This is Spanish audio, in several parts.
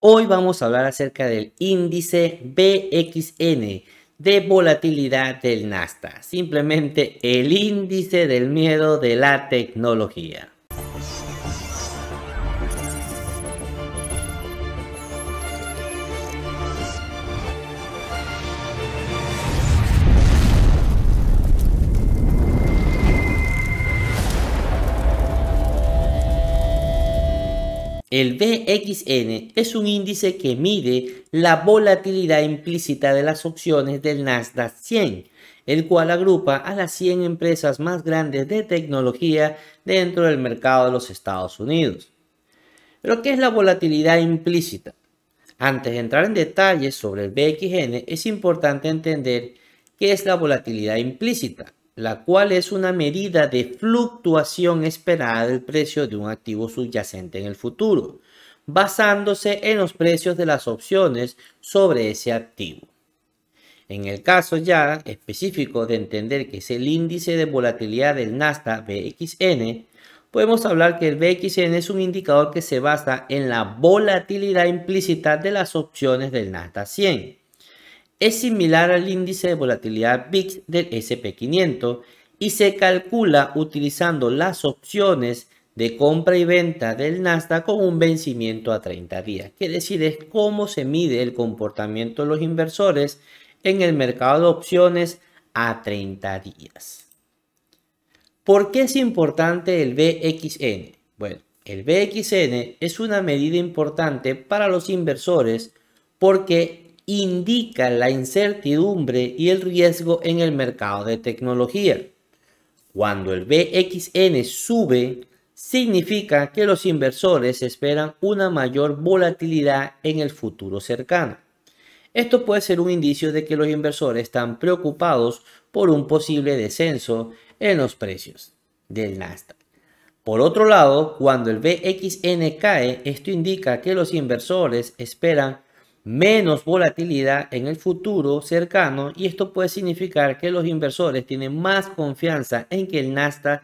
Hoy vamos a hablar acerca del índice BXN de volatilidad del Nasdaq, simplemente el índice del miedo de la tecnología. El BXN es un índice que mide la volatilidad implícita de las opciones del Nasdaq 100, el cual agrupa a las 100 empresas más grandes de tecnología dentro del mercado de los Estados Unidos. Pero ¿qué es la volatilidad implícita? Antes de entrar en detalles sobre el BXN, es importante entender qué es la volatilidad implícita la cual es una medida de fluctuación esperada del precio de un activo subyacente en el futuro, basándose en los precios de las opciones sobre ese activo. En el caso ya específico de entender que es el índice de volatilidad del Nasdaq BXN, podemos hablar que el BXN es un indicador que se basa en la volatilidad implícita de las opciones del Nasdaq 100 es similar al índice de volatilidad VIX del SP500 y se calcula utilizando las opciones de compra y venta del Nasdaq con un vencimiento a 30 días. Que decir, es cómo se mide el comportamiento de los inversores en el mercado de opciones a 30 días. ¿Por qué es importante el BXN? Bueno, el BXN es una medida importante para los inversores porque indica la incertidumbre y el riesgo en el mercado de tecnología. Cuando el BXN sube, significa que los inversores esperan una mayor volatilidad en el futuro cercano. Esto puede ser un indicio de que los inversores están preocupados por un posible descenso en los precios del Nasdaq. Por otro lado, cuando el BXN cae, esto indica que los inversores esperan menos volatilidad en el futuro cercano y esto puede significar que los inversores tienen más confianza en que el Nasdaq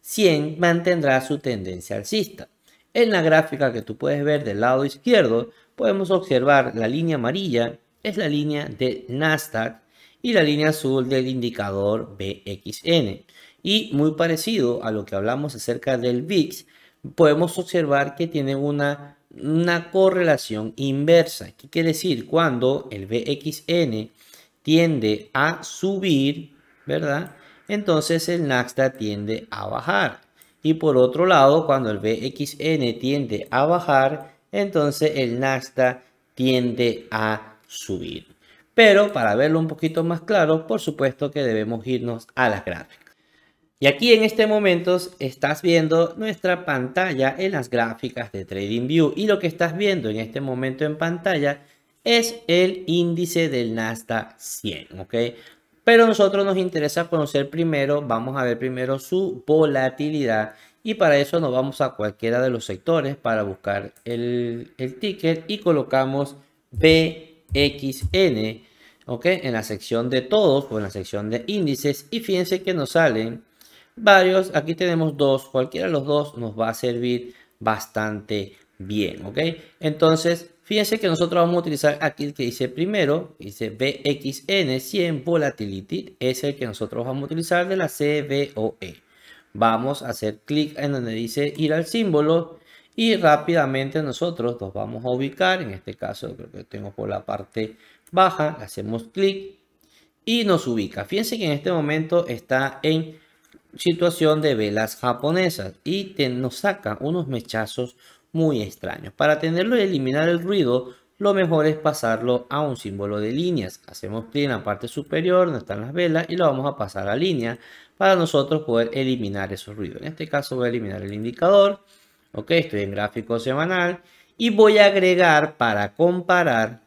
100 mantendrá su tendencia alcista. En la gráfica que tú puedes ver del lado izquierdo podemos observar la línea amarilla es la línea del Nasdaq y la línea azul del indicador BXN. Y muy parecido a lo que hablamos acerca del VIX, podemos observar que tiene una una correlación inversa. ¿Qué quiere decir? Cuando el BXN tiende a subir, ¿verdad? Entonces el Nasdaq tiende a bajar. Y por otro lado, cuando el BXN tiende a bajar, entonces el Nasdaq tiende a subir. Pero para verlo un poquito más claro, por supuesto que debemos irnos a las gráficas. Y aquí en este momento estás viendo nuestra pantalla en las gráficas de TradingView y lo que estás viendo en este momento en pantalla es el índice del Nasdaq 100, ¿ok? Pero nosotros nos interesa conocer primero, vamos a ver primero su volatilidad y para eso nos vamos a cualquiera de los sectores para buscar el, el ticket y colocamos BXN, ¿ok? En la sección de todos o en la sección de índices y fíjense que nos salen varios. Aquí tenemos dos, cualquiera de los dos nos va a servir bastante bien, ¿ok? Entonces, fíjense que nosotros vamos a utilizar aquí el que dice primero, dice BXN 100 Volatility, es el que nosotros vamos a utilizar de la CBOE. Vamos a hacer clic en donde dice ir al símbolo y rápidamente nosotros nos vamos a ubicar, en este caso creo que tengo por la parte baja, hacemos clic y nos ubica. Fíjense que en este momento está en situación de velas japonesas y nos saca unos mechazos muy extraños. Para tenerlo y eliminar el ruido, lo mejor es pasarlo a un símbolo de líneas. Hacemos clic en la parte superior donde están las velas y lo vamos a pasar a línea para nosotros poder eliminar esos ruidos. En este caso voy a eliminar el indicador. Ok, estoy en gráfico semanal y voy a agregar para comparar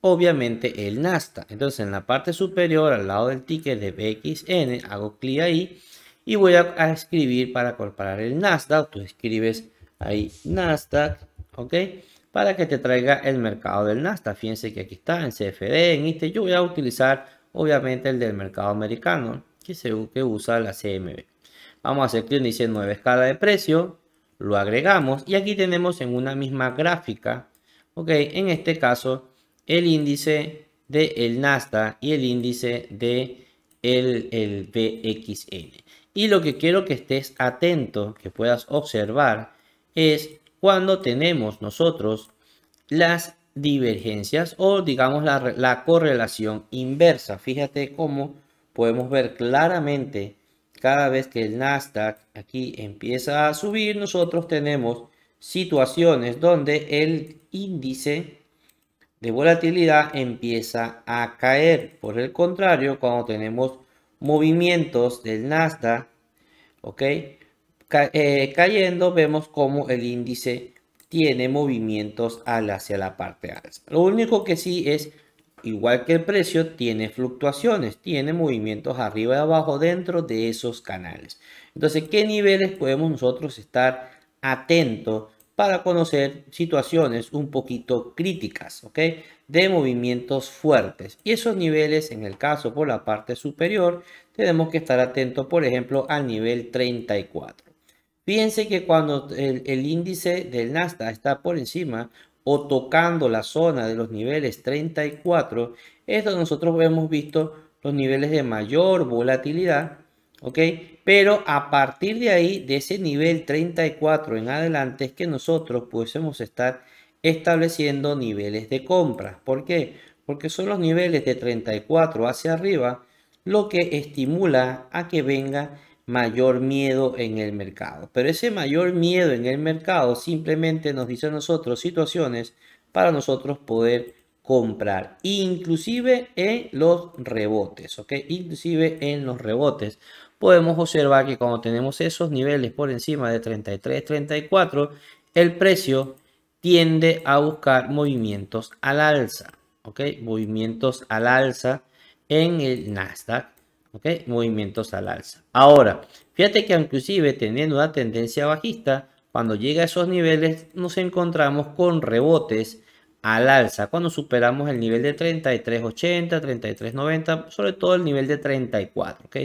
obviamente el NASTA Entonces en la parte superior al lado del ticket de BXN hago clic ahí y voy a, escribir para comparar el Nasdaq. Tú escribes ahí Nasdaq, ¿ok? Para que te traiga el mercado del Nasdaq. Fíjense que aquí está en CFD, en este. Yo voy a utilizar obviamente el del mercado americano que, el que usa la CMB. Vamos a hacer clic dice nueva escala de precio. Lo agregamos y aquí tenemos en una misma gráfica, ok, en este caso el índice del el Nasdaq y el índice de el, el BXN. Y lo que quiero que estés atento, que puedas observar, es cuando tenemos nosotros las divergencias o digamos la, la correlación inversa. Fíjate cómo podemos ver claramente cada vez que el Nasdaq aquí empieza a subir, nosotros tenemos situaciones donde el índice de volatilidad empieza a caer. Por el contrario, cuando tenemos movimientos del Nasdaq, ¿ok? Eh, cayendo vemos como el índice tiene movimientos hacia la parte alta. Lo único que sí es, igual que el precio, tiene fluctuaciones, tiene movimientos arriba y abajo dentro de esos canales. Entonces, ¿qué niveles podemos nosotros estar atentos para conocer situaciones un poquito críticas, ¿ok? De movimientos fuertes. Y esos niveles, en el caso por la parte superior, tenemos que estar atentos, por ejemplo, al nivel 34. Fíjense que cuando el, índice del Nasdaq está por encima o tocando la zona de los niveles 34, donde nosotros hemos visto los niveles de mayor volatilidad ¿ok? Pero a partir de ahí, de ese nivel 34 en adelante, es que nosotros pudiésemos estar estableciendo niveles de compras. ¿Por qué? Porque son los niveles de 34 hacia arriba lo que estimula a que venga mayor miedo en el mercado. Pero ese mayor miedo en el mercado simplemente nos dice a nosotros situaciones para nosotros poder comprar, inclusive en los rebotes, ¿ok? Inclusive en los rebotes podemos observar que cuando tenemos esos niveles por encima de 33, 34, el precio tiende a buscar movimientos al alza, ¿ok? Movimientos al alza en el Nasdaq, ¿ok? Movimientos al alza. Ahora, fíjate que inclusive teniendo una tendencia bajista, cuando llega a esos niveles nos encontramos con rebotes al alza cuando superamos el nivel de 33 80 33 90 sobre todo el nivel de 34, ¿ok?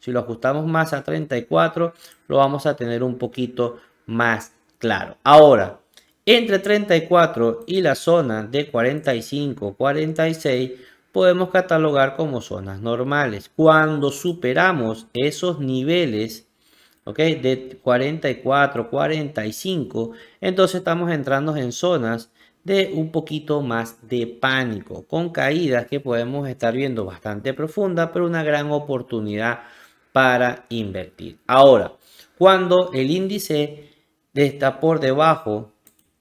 Si lo ajustamos más a 34, lo vamos a tener un poquito más claro. Ahora, entre 34 y la zona de 45-46 podemos catalogar como zonas normales. Cuando superamos esos niveles ¿ok? de 44-45, entonces estamos entrando en zonas de un poquito más de pánico, con caídas que podemos estar viendo bastante profundas, pero una gran oportunidad para invertir. Ahora, cuando el índice está por debajo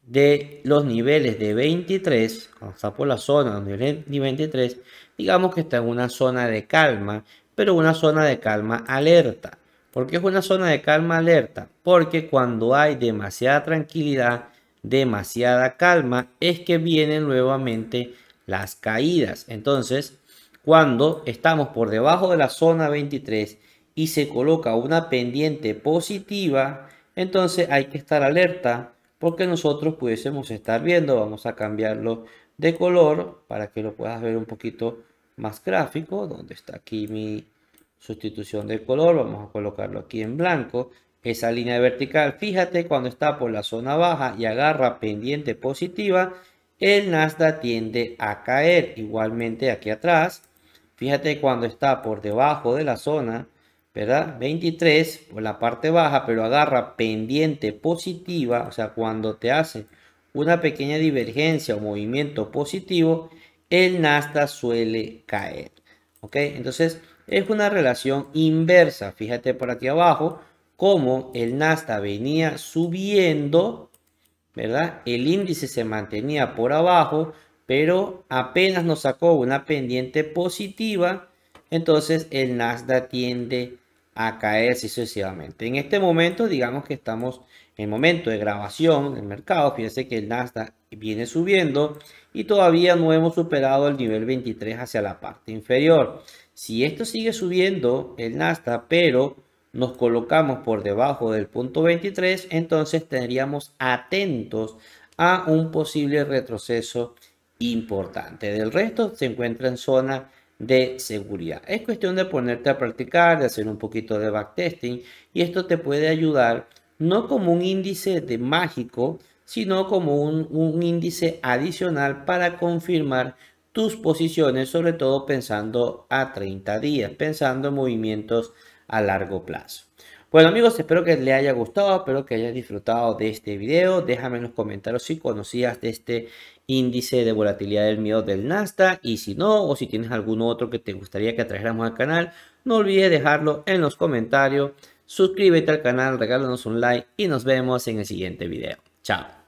de los niveles de 23, vamos a por la zona donde el 23, digamos que está en una zona de calma, pero una zona de calma alerta. porque es una zona de calma alerta? Porque cuando hay demasiada tranquilidad, demasiada calma, es que vienen nuevamente las caídas. Entonces, cuando estamos por debajo de la zona 23 y se coloca una pendiente positiva, entonces hay que estar alerta porque nosotros pudiésemos estar viendo, vamos a cambiarlo de color para que lo puedas ver un poquito más gráfico, donde está aquí mi sustitución de color, vamos a colocarlo aquí en blanco, esa línea vertical, fíjate cuando está por la zona baja y agarra pendiente positiva, el Nasdaq tiende a caer, igualmente aquí atrás, fíjate cuando está por debajo de la zona ¿verdad? 23 por pues, la parte baja, pero agarra pendiente positiva, o sea, cuando te hace una pequeña divergencia o movimiento positivo, el Nasdaq suele caer, ¿ok? Entonces, es una relación inversa. Fíjate por aquí abajo cómo el Nasdaq venía subiendo, ¿verdad? El índice se mantenía por abajo, pero apenas nos sacó una pendiente positiva, entonces el Nasdaq tiende a caer sucesivamente. En este momento, digamos que estamos en momento de grabación del mercado. Fíjense que el Nasdaq viene subiendo y todavía no hemos superado el nivel 23 hacia la parte inferior. Si esto sigue subiendo el Nasdaq, pero nos colocamos por debajo del punto 23, entonces tendríamos atentos a un posible retroceso importante. Del resto se encuentra en zona de seguridad. Es cuestión de ponerte a practicar, de hacer un poquito de backtesting y esto te puede ayudar no como un índice de mágico, sino como un, un índice adicional para confirmar tus posiciones, sobre todo pensando a 30 días, pensando en movimientos a largo plazo. Bueno amigos, espero que les haya gustado, espero que hayan disfrutado de este video. Déjame en los comentarios si conocías de este índice de volatilidad del miedo del Nasdaq y si no, o si tienes alguno otro que te gustaría que trajéramos al canal, no olvides dejarlo en los comentarios. Suscríbete al canal, regálanos un like y nos vemos en el siguiente video. Chao.